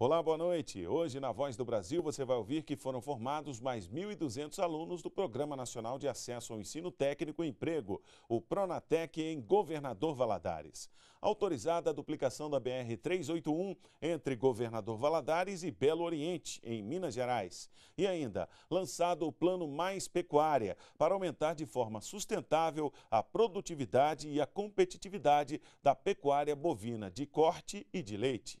Olá, boa noite. Hoje, na Voz do Brasil, você vai ouvir que foram formados mais 1.200 alunos do Programa Nacional de Acesso ao Ensino Técnico e Emprego, o Pronatec, em Governador Valadares. Autorizada a duplicação da BR-381 entre Governador Valadares e Belo Oriente, em Minas Gerais. E ainda, lançado o Plano Mais Pecuária, para aumentar de forma sustentável a produtividade e a competitividade da pecuária bovina de corte e de leite.